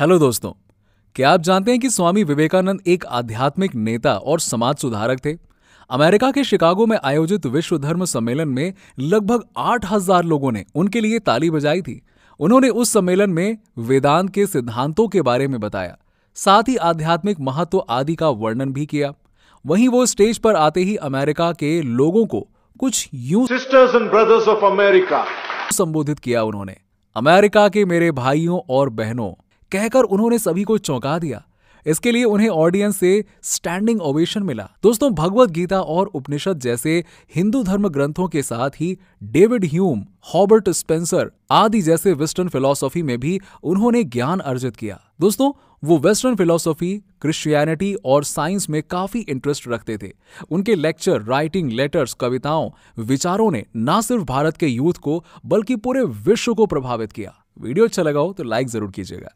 hello दोस्तों क्या आप जानते हैं कि स्वामी विवेकानंद एक आध्यात्मिक नेता और समाज सुधारक थे अमेरिका के शिकागो में आयोजित विश्व धर्म सम्मेलन में लगभग 8000 लोगों ने उनके लिए ताली बजाई थी उन्होंने उस सम्मेलन में वेदांत के सिद्धांतों के बारे में बताया साथ ही आध्यात्मिक महत्व आदि का वर्णन भी किया वहीं वो स्टेज पर आते ही अमेरिका के लोगों को कुछ you sisters and brothers of America संबोधित किया उन्होंने अमेरिका के मेरे भाइयों और बहनों कहकर उन्होंने सभी को चौंका दिया इसके लिए उन्हें ऑडियंस से स्टैंडिंग ओवेशन मिला दोस्तों भगवत गीता और उपनिषद जैसे हिंदू धर्म ग्रंथों के साथ ही डेविड ह्यूम हॉबर्ट स्पेंसर आदि जैसे वेस्टर्न फिलोसॉफी में भी उन्होंने ज्ञान अर्जित किया दोस्तों वो वेस्टर्न फिलोसॉफी क्रिश्चियनिटी और साइंस में काफी इंटरेस्ट रखते थे उनके लेक्चर राइटिंग लेटर्स कविताओं विचारों ने ना सिर्फ भारत के यूथ को बल्कि पूरे विश्व को प्रभावित किया वीडियो अच्छा लगाओ तो लाइक जरूर कीजिएगा